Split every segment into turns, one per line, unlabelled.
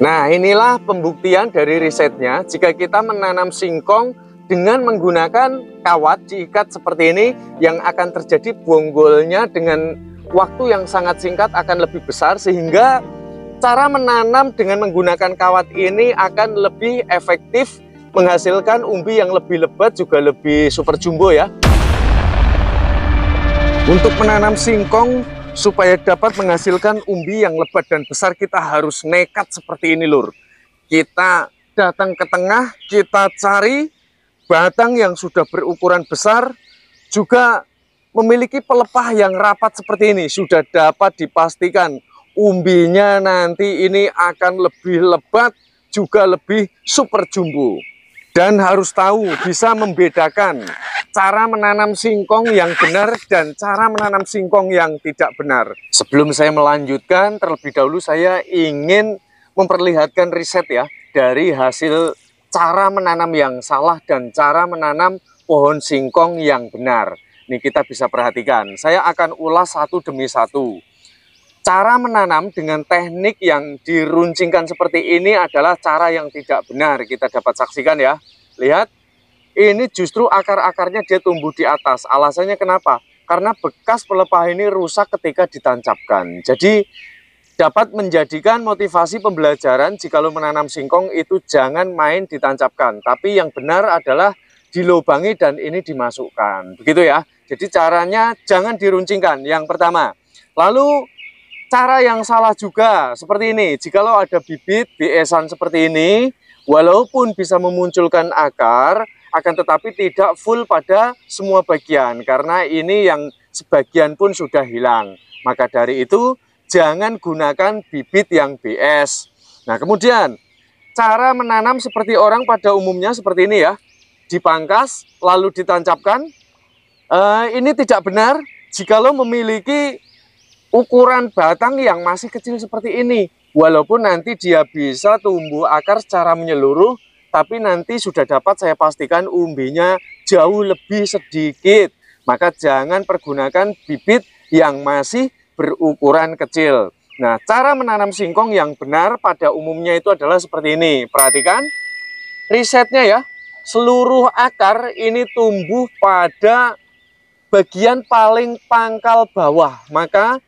Nah, inilah pembuktian dari risetnya. Jika kita menanam singkong dengan menggunakan kawat diikat seperti ini, yang akan terjadi bonggolnya dengan waktu yang sangat singkat akan lebih besar, sehingga cara menanam dengan menggunakan kawat ini akan lebih efektif menghasilkan umbi yang lebih lebat juga lebih super jumbo ya. Untuk menanam singkong supaya dapat menghasilkan umbi yang lebat dan besar kita harus nekat seperti ini lur kita datang ke tengah kita cari batang yang sudah berukuran besar juga memiliki pelepah yang rapat seperti ini sudah dapat dipastikan umbinya nanti ini akan lebih lebat juga lebih super jumbo dan harus tahu bisa membedakan cara menanam singkong yang benar dan cara menanam singkong yang tidak benar. Sebelum saya melanjutkan, terlebih dahulu saya ingin memperlihatkan riset ya dari hasil cara menanam yang salah dan cara menanam pohon singkong yang benar. Ini kita bisa perhatikan, saya akan ulas satu demi satu cara menanam dengan teknik yang diruncingkan seperti ini adalah cara yang tidak benar. Kita dapat saksikan ya. Lihat, ini justru akar-akarnya dia tumbuh di atas. Alasannya kenapa? Karena bekas pelepah ini rusak ketika ditancapkan. Jadi dapat menjadikan motivasi pembelajaran jika lo menanam singkong itu jangan main ditancapkan. Tapi yang benar adalah dilubangi dan ini dimasukkan. Begitu ya. Jadi caranya jangan diruncingkan. Yang pertama. Lalu cara yang salah juga seperti ini. Jika lo ada bibit BSan seperti ini, walaupun bisa memunculkan akar, akan tetapi tidak full pada semua bagian karena ini yang sebagian pun sudah hilang. Maka dari itu jangan gunakan bibit yang BS. Nah, kemudian cara menanam seperti orang pada umumnya seperti ini ya. Dipangkas lalu ditancapkan. E, ini tidak benar Jika lo memiliki ukuran batang yang masih kecil seperti ini. Walaupun nanti dia bisa tumbuh akar secara menyeluruh, tapi nanti sudah dapat saya pastikan umbinya jauh lebih sedikit. Maka jangan pergunakan bibit yang masih berukuran kecil. Nah, cara menanam singkong yang benar pada umumnya itu adalah seperti ini. Perhatikan risetnya ya. Seluruh akar ini tumbuh pada bagian paling pangkal bawah. Maka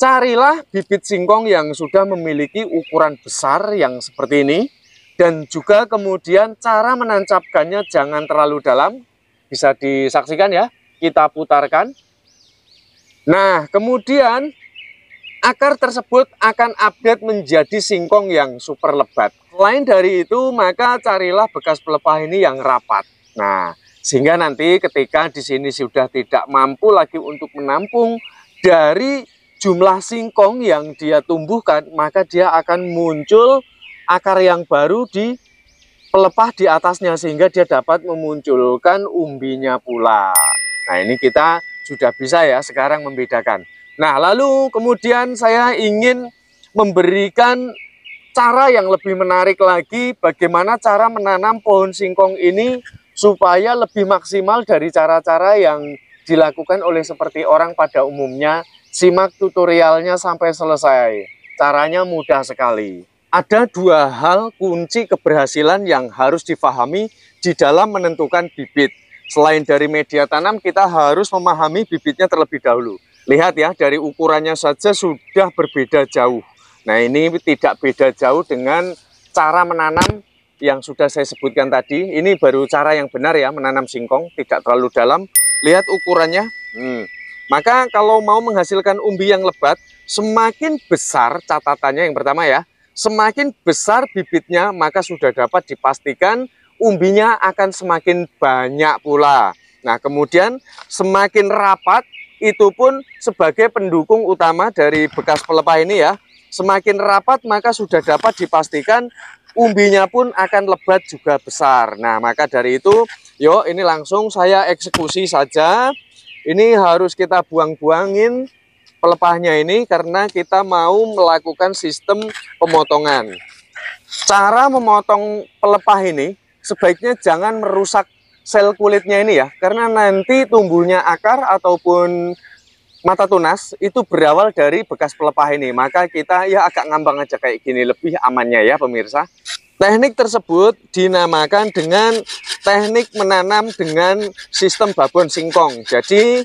Carilah bibit singkong yang sudah memiliki ukuran besar yang seperti ini. Dan juga kemudian cara menancapkannya jangan terlalu dalam. Bisa disaksikan ya, kita putarkan. Nah, kemudian akar tersebut akan update menjadi singkong yang super lebat. Selain dari itu, maka carilah bekas pelepah ini yang rapat. Nah, sehingga nanti ketika di sini sudah tidak mampu lagi untuk menampung dari jumlah singkong yang dia tumbuhkan, maka dia akan muncul akar yang baru di pelepah di atasnya sehingga dia dapat memunculkan umbinya pula. Nah, ini kita sudah bisa ya sekarang membedakan. Nah, lalu kemudian saya ingin memberikan cara yang lebih menarik lagi bagaimana cara menanam pohon singkong ini supaya lebih maksimal dari cara-cara yang dilakukan oleh seperti orang pada umumnya, simak tutorialnya sampai selesai. Caranya mudah sekali. Ada dua hal kunci keberhasilan yang harus difahami di dalam menentukan bibit. Selain dari media tanam, kita harus memahami bibitnya terlebih dahulu. Lihat ya, dari ukurannya saja sudah berbeda jauh. Nah ini tidak beda jauh dengan cara menanam yang sudah saya sebutkan tadi. Ini baru cara yang benar ya, menanam singkong, tidak terlalu dalam. Lihat ukurannya. Hmm. Maka kalau mau menghasilkan umbi yang lebat, semakin besar catatannya yang pertama ya, semakin besar bibitnya maka sudah dapat dipastikan umbinya akan semakin banyak pula. Nah kemudian semakin rapat itu pun sebagai pendukung utama dari bekas pelepah ini ya. Semakin rapat maka sudah dapat dipastikan umbinya pun akan lebat juga besar. Nah maka dari itu Yuk, ini langsung saya eksekusi saja. Ini harus kita buang-buangin pelepahnya ini karena kita mau melakukan sistem pemotongan. Cara memotong pelepah ini sebaiknya jangan merusak sel kulitnya ini ya, karena nanti tumbuhnya akar ataupun mata tunas itu berawal dari bekas pelepah ini. Maka kita ya agak ngambang aja kayak gini lebih amannya ya pemirsa. Teknik tersebut dinamakan dengan teknik menanam dengan sistem babon singkong. Jadi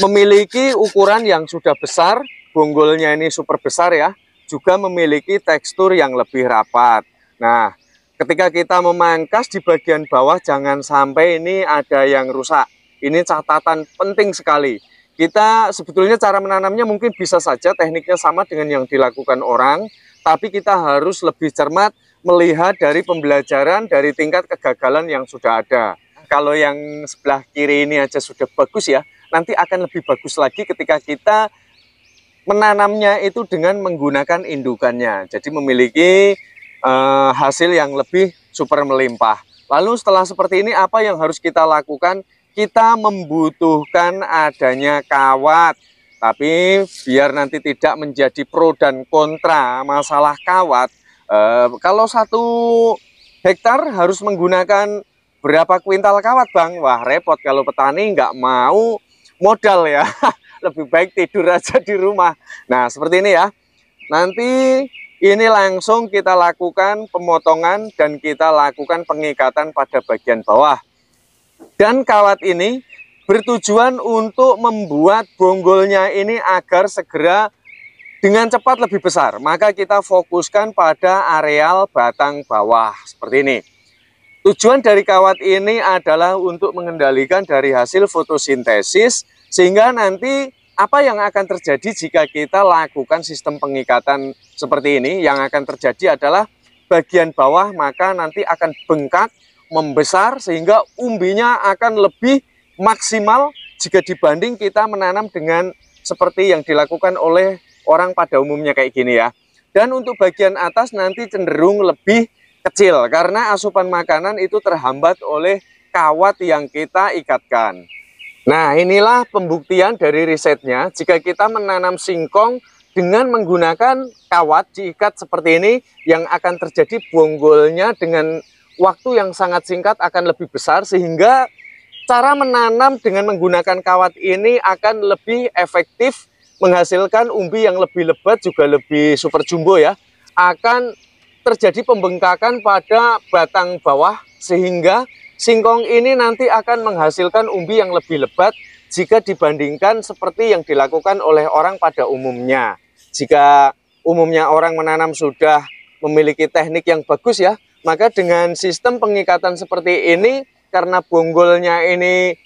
memiliki ukuran yang sudah besar, bonggolnya ini super besar ya, juga memiliki tekstur yang lebih rapat. Nah, ketika kita memangkas di bagian bawah jangan sampai ini ada yang rusak. Ini catatan penting sekali. Kita sebetulnya cara menanamnya mungkin bisa saja tekniknya sama dengan yang dilakukan orang, tapi kita harus lebih cermat melihat dari pembelajaran dari tingkat kegagalan yang sudah ada. Kalau yang sebelah kiri ini aja sudah bagus ya, nanti akan lebih bagus lagi ketika kita menanamnya itu dengan menggunakan indukannya. Jadi memiliki eh, hasil yang lebih super melimpah. Lalu setelah seperti ini apa yang harus kita lakukan? Kita membutuhkan adanya kawat tapi biar nanti tidak menjadi pro dan kontra masalah kawat, eh, kalau satu hektar harus menggunakan berapa kuintal kawat bang? Wah repot kalau petani nggak mau modal ya, lebih baik tidur aja di rumah. Nah seperti ini ya, nanti ini langsung kita lakukan pemotongan dan kita lakukan pengikatan pada bagian bawah. Dan kawat ini bertujuan untuk membuat bonggolnya ini agar segera dengan cepat lebih besar. Maka kita fokuskan pada areal batang bawah seperti ini. Tujuan dari kawat ini adalah untuk mengendalikan dari hasil fotosintesis sehingga nanti apa yang akan terjadi jika kita lakukan sistem pengikatan seperti ini yang akan terjadi adalah bagian bawah maka nanti akan bengkak membesar sehingga umbinya akan lebih maksimal jika dibanding kita menanam dengan seperti yang dilakukan oleh orang pada umumnya kayak gini ya. Dan untuk bagian atas nanti cenderung lebih kecil karena asupan makanan itu terhambat oleh kawat yang kita ikatkan. Nah inilah pembuktian dari risetnya jika kita menanam singkong dengan menggunakan kawat diikat seperti ini yang akan terjadi bonggolnya dengan waktu yang sangat singkat akan lebih besar sehingga cara menanam dengan menggunakan kawat ini akan lebih efektif menghasilkan umbi yang lebih lebat juga lebih super jumbo ya akan terjadi pembengkakan pada batang bawah sehingga singkong ini nanti akan menghasilkan umbi yang lebih lebat jika dibandingkan seperti yang dilakukan oleh orang pada umumnya jika umumnya orang menanam sudah memiliki teknik yang bagus ya maka dengan sistem pengikatan seperti ini karena bonggolnya ini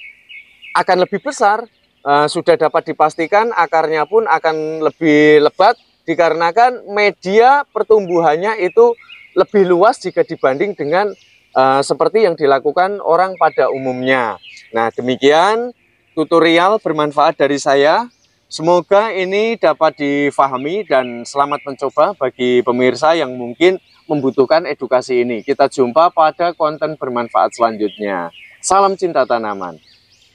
akan lebih besar, uh, sudah dapat dipastikan akarnya pun akan lebih lebat dikarenakan media pertumbuhannya itu lebih luas jika dibanding dengan uh, seperti yang dilakukan orang pada umumnya. Nah, demikian tutorial bermanfaat dari saya. Semoga ini dapat difahami dan selamat mencoba bagi pemirsa yang mungkin membutuhkan edukasi ini. Kita jumpa pada konten bermanfaat selanjutnya. Salam cinta tanaman.